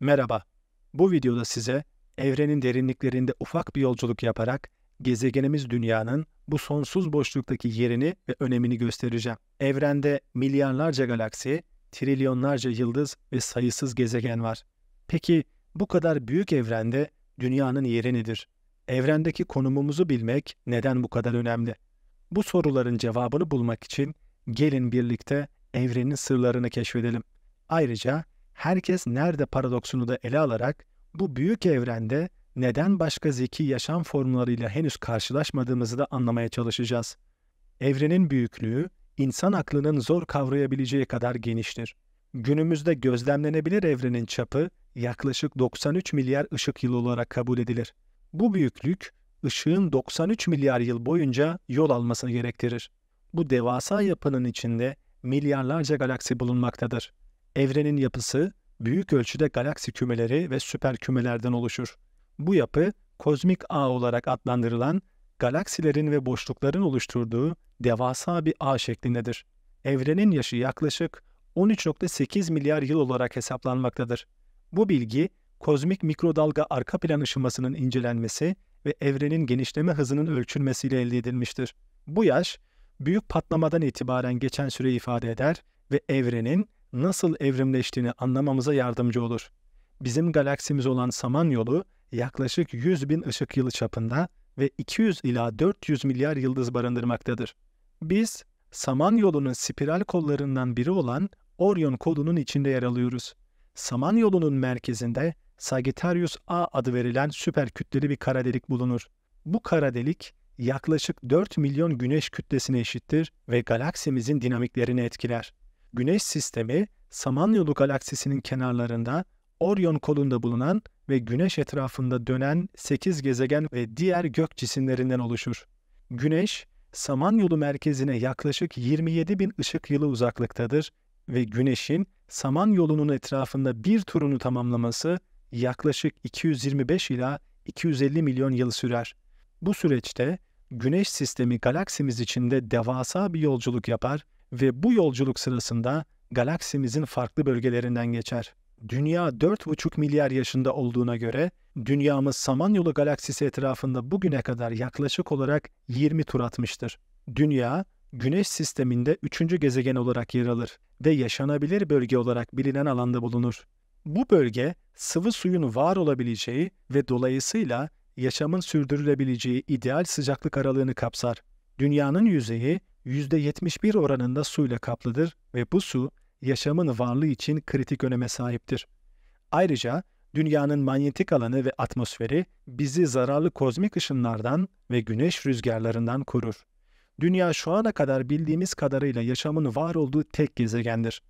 Merhaba, bu videoda size evrenin derinliklerinde ufak bir yolculuk yaparak gezegenimiz dünyanın bu sonsuz boşluktaki yerini ve önemini göstereceğim. Evrende milyarlarca galaksi, trilyonlarca yıldız ve sayısız gezegen var. Peki bu kadar büyük evrende dünyanın yeri nedir? Evrendeki konumumuzu bilmek neden bu kadar önemli? Bu soruların cevabını bulmak için gelin birlikte evrenin sırlarını keşfedelim. Ayrıca herkes nerede paradoksunu da ele alarak bu büyük evrende neden başka zeki yaşam formlarıyla henüz karşılaşmadığımızı da anlamaya çalışacağız. Evrenin büyüklüğü insan aklının zor kavrayabileceği kadar geniştir. Günümüzde gözlemlenebilir evrenin çapı yaklaşık 93 milyar ışık yılı olarak kabul edilir. Bu büyüklük ışığın 93 milyar yıl boyunca yol almasını gerektirir. Bu devasa yapının içinde milyarlarca galaksi bulunmaktadır. Evrenin yapısı büyük ölçüde galaksi kümeleri ve süper kümelerden oluşur. Bu yapı kozmik ağ olarak adlandırılan galaksilerin ve boşlukların oluşturduğu devasa bir ağ şeklindedir. Evrenin yaşı yaklaşık 13.8 milyar yıl olarak hesaplanmaktadır. Bu bilgi kozmik mikrodalga arka plan ışımasının incelenmesi ve evrenin genişleme hızının ölçülmesiyle elde edilmiştir. Bu yaş büyük patlamadan itibaren geçen süre ifade eder ve evrenin nasıl evrimleştiğini anlamamıza yardımcı olur. Bizim galaksimiz olan Samanyolu yaklaşık 100 bin ışık yılı çapında ve 200 ila 400 milyar yıldız barındırmaktadır. Biz Samanyolu'nun spiral kollarından biri olan Orion kolunun içinde yer alıyoruz. Samanyolu'nun merkezinde Sagittarius A adı verilen süper kütleli bir kara delik bulunur. Bu kara delik yaklaşık 4 milyon güneş kütlesine eşittir ve galaksimizin dinamiklerini etkiler. Güneş sistemi Samanyolu galaksisinin kenarlarında Orion kolunda bulunan ve Güneş etrafında dönen 8 gezegen ve diğer gök cisimlerinden oluşur. Güneş, Samanyolu merkezine yaklaşık 27 bin ışık yılı uzaklıktadır ve Güneş'in Samanyolu'nun etrafında bir turunu tamamlaması yaklaşık 225 ila 250 milyon yıl sürer. Bu süreçte Güneş sistemi galaksimiz içinde devasa bir yolculuk yapar ve bu yolculuk sırasında galaksimizin farklı bölgelerinden geçer. Dünya 4,5 milyar yaşında olduğuna göre dünyamız Samanyolu galaksisi etrafında bugüne kadar yaklaşık olarak 20 tur atmıştır. Dünya Güneş sisteminde üçüncü gezegen olarak yer alır ve yaşanabilir bölge olarak bilinen alanda bulunur. Bu bölge sıvı suyun var olabileceği ve dolayısıyla yaşamın sürdürülebileceği ideal sıcaklık aralığını kapsar. Dünyanın yüzeyi %71 oranında suyla kaplıdır ve bu su yaşamın varlığı için kritik öneme sahiptir. Ayrıca dünyanın manyetik alanı ve atmosferi bizi zararlı kozmik ışınlardan ve güneş rüzgarlarından korur. Dünya şu ana kadar bildiğimiz kadarıyla yaşamın var olduğu tek gezegendir.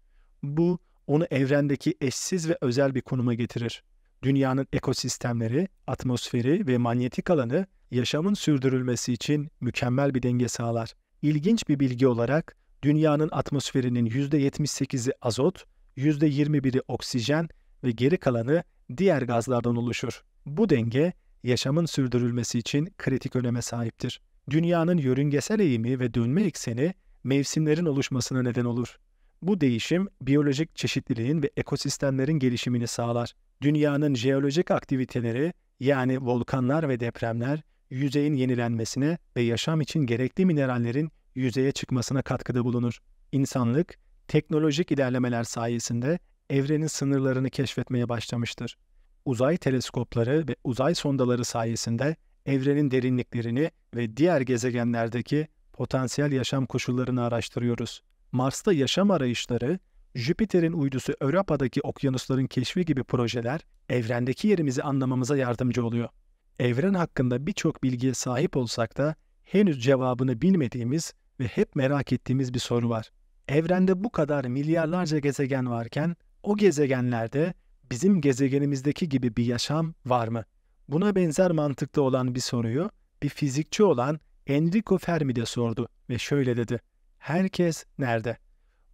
Bu onu evrendeki eşsiz ve özel bir konuma getirir. Dünyanın ekosistemleri, atmosferi ve manyetik alanı yaşamın sürdürülmesi için mükemmel bir denge sağlar. İlginç bir bilgi olarak dünyanın atmosferinin %78'i azot, %21'i oksijen ve geri kalanı diğer gazlardan oluşur. Bu denge yaşamın sürdürülmesi için kritik öneme sahiptir. Dünyanın yörüngesel eğimi ve dönme ekseni mevsimlerin oluşmasına neden olur. Bu değişim biyolojik çeşitliliğin ve ekosistemlerin gelişimini sağlar. Dünyanın jeolojik aktiviteleri yani volkanlar ve depremler yüzeyin yenilenmesine ve yaşam için gerekli minerallerin yüzeye çıkmasına katkıda bulunur. İnsanlık, teknolojik ilerlemeler sayesinde evrenin sınırlarını keşfetmeye başlamıştır. Uzay teleskopları ve uzay sondaları sayesinde evrenin derinliklerini ve diğer gezegenlerdeki potansiyel yaşam koşullarını araştırıyoruz. Mars'ta yaşam arayışları, Jüpiter'in uydusu Europa'daki okyanusların keşfi gibi projeler evrendeki yerimizi anlamamıza yardımcı oluyor evren hakkında birçok bilgiye sahip olsak da henüz cevabını bilmediğimiz ve hep merak ettiğimiz bir soru var. Evrende bu kadar milyarlarca gezegen varken o gezegenlerde bizim gezegenimizdeki gibi bir yaşam var mı? Buna benzer mantıkta olan bir soruyu bir fizikçi olan Enrico Fermi de sordu ve şöyle dedi. Herkes nerede?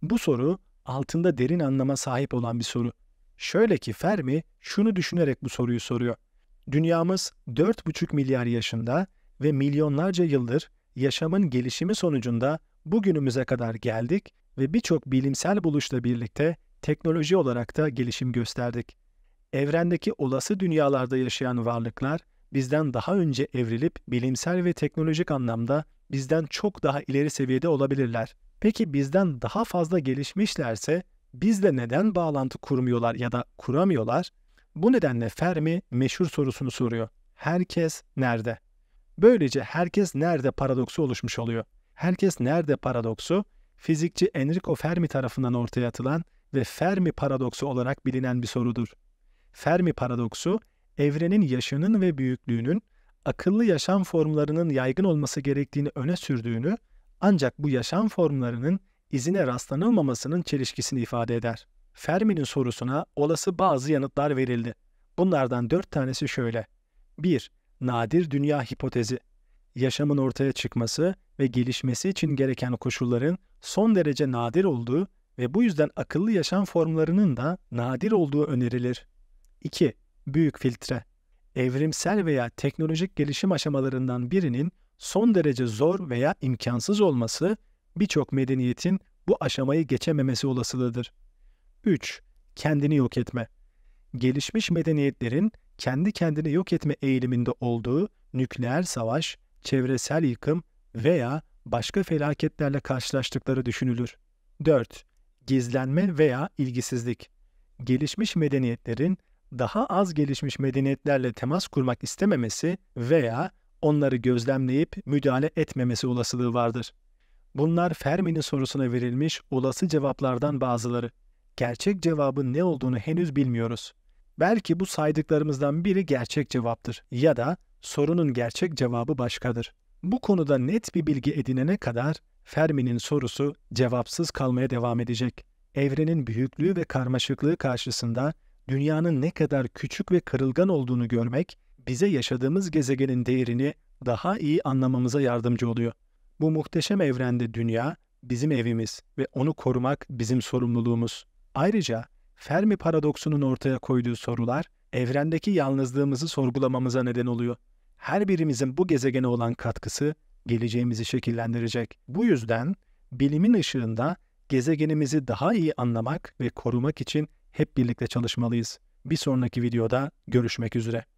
Bu soru altında derin anlama sahip olan bir soru. Şöyle ki Fermi şunu düşünerek bu soruyu soruyor. Dünyamız 4,5 milyar yaşında ve milyonlarca yıldır yaşamın gelişimi sonucunda bugünümüze kadar geldik ve birçok bilimsel buluşla birlikte teknoloji olarak da gelişim gösterdik. Evrendeki olası dünyalarda yaşayan varlıklar bizden daha önce evrilip bilimsel ve teknolojik anlamda bizden çok daha ileri seviyede olabilirler. Peki bizden daha fazla gelişmişlerse bizle neden bağlantı kurmuyorlar ya da kuramıyorlar? Bu nedenle Fermi meşhur sorusunu soruyor. Herkes nerede? Böylece herkes nerede paradoksu oluşmuş oluyor. Herkes nerede paradoksu? Fizikçi Enrico Fermi tarafından ortaya atılan ve Fermi paradoksu olarak bilinen bir sorudur. Fermi paradoksu, evrenin yaşının ve büyüklüğünün akıllı yaşam formlarının yaygın olması gerektiğini öne sürdüğünü ancak bu yaşam formlarının izine rastlanılmamasının çelişkisini ifade eder. Fermi'nin sorusuna olası bazı yanıtlar verildi. Bunlardan dört tanesi şöyle. 1. Nadir dünya hipotezi. Yaşamın ortaya çıkması ve gelişmesi için gereken koşulların son derece nadir olduğu ve bu yüzden akıllı yaşam formlarının da nadir olduğu önerilir. 2. Büyük filtre. Evrimsel veya teknolojik gelişim aşamalarından birinin son derece zor veya imkansız olması birçok medeniyetin bu aşamayı geçememesi olasılığıdır. 3. Kendini yok etme. Gelişmiş medeniyetlerin kendi kendini yok etme eğiliminde olduğu nükleer savaş, çevresel yıkım veya başka felaketlerle karşılaştıkları düşünülür. 4. Gizlenme veya ilgisizlik. Gelişmiş medeniyetlerin daha az gelişmiş medeniyetlerle temas kurmak istememesi veya onları gözlemleyip müdahale etmemesi olasılığı vardır. Bunlar Fermi'nin sorusuna verilmiş olası cevaplardan bazıları. Gerçek cevabın ne olduğunu henüz bilmiyoruz. Belki bu saydıklarımızdan biri gerçek cevaptır ya da sorunun gerçek cevabı başkadır. Bu konuda net bir bilgi edinene kadar Fermi'nin sorusu cevapsız kalmaya devam edecek. Evrenin büyüklüğü ve karmaşıklığı karşısında dünyanın ne kadar küçük ve kırılgan olduğunu görmek bize yaşadığımız gezegenin değerini daha iyi anlamamıza yardımcı oluyor. Bu muhteşem evrende dünya bizim evimiz ve onu korumak bizim sorumluluğumuz. Ayrıca Fermi paradoksunun ortaya koyduğu sorular evrendeki yalnızlığımızı sorgulamamıza neden oluyor. Her birimizin bu gezegene olan katkısı geleceğimizi şekillendirecek. Bu yüzden bilimin ışığında gezegenimizi daha iyi anlamak ve korumak için hep birlikte çalışmalıyız. Bir sonraki videoda görüşmek üzere.